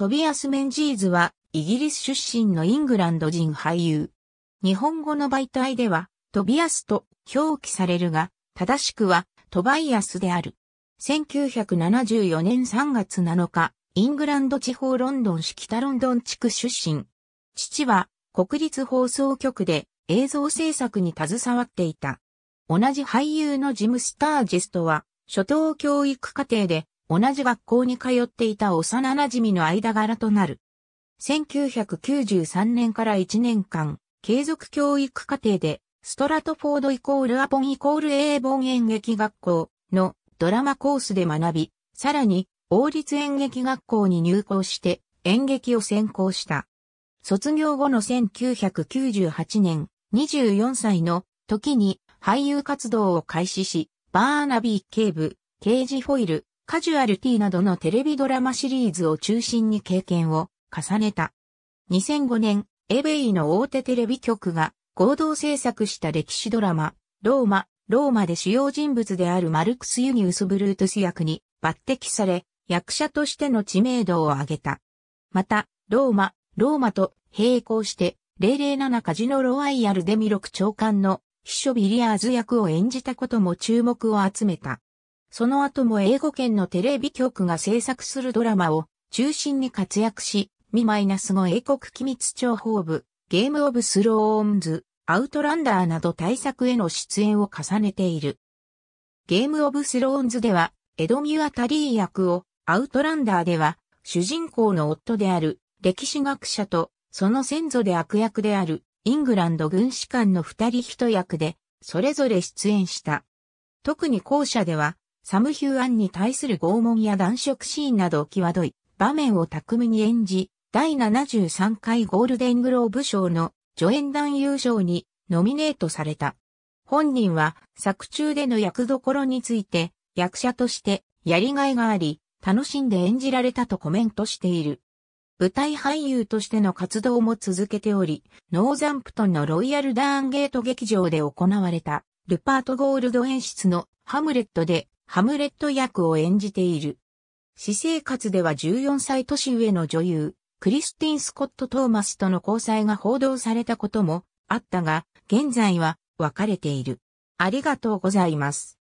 トビアス・メンジーズは、イギリス出身のイングランド人俳優。日本語の媒体では、トビアスと表記されるが、正しくは、トバイアスである。1974年3月7日、イングランド地方ロンドン市北ロンドン地区出身。父は、国立放送局で映像制作に携わっていた。同じ俳優のジム・スタージェストは、初等教育課程で同じ学校に通っていた幼馴染の間柄となる。1993年から1年間、継続教育課程で、ストラトフォードイコールアポンイコール英文演劇学校のドラマコースで学び、さらに王立演劇学校に入校して演劇を専攻した。卒業後の1998年、24歳の時に俳優活動を開始し、バーナビー警部、刑事フォイル、カジュアルティなどのテレビドラマシリーズを中心に経験を重ねた。2005年、エベイの大手テレビ局が合同制作した歴史ドラマ、ローマ、ローマで主要人物であるマルクス・ユニウス・ブルートス役に抜擢され、役者としての知名度を上げた。また、ローマ、ローマと並行して、007カジノロワイヤルデミロク長官の秘書ビリアーズ役を演じたことも注目を集めた。その後も英語圏のテレビ局が制作するドラマを中心に活躍し、マイナスの英国機密情報部、ゲームオブスローンズ、アウトランダーなど大作への出演を重ねている。ゲームオブスローンズでは、エドミュア・タリー役を、アウトランダーでは、主人公の夫である、歴史学者と、その先祖で悪役である、イングランド軍士官の二人一役で、それぞれ出演した。特に後者では、サムヒューアンに対する拷問や男色シーンなど際どい場面を巧みに演じ、第73回ゴールデングローブ賞の助演男優賞にノミネートされた。本人は作中での役どころについて役者としてやりがいがあり、楽しんで演じられたとコメントしている。舞台俳優としての活動も続けており、ノーザンプトンのロイヤルダーンゲート劇場で行われた、ルパート・ゴールド演出のハムレットでハムレット役を演じている。私生活では14歳年上の女優、クリスティン・スコット・トーマスとの交際が報道されたこともあったが、現在は別れている。ありがとうございます。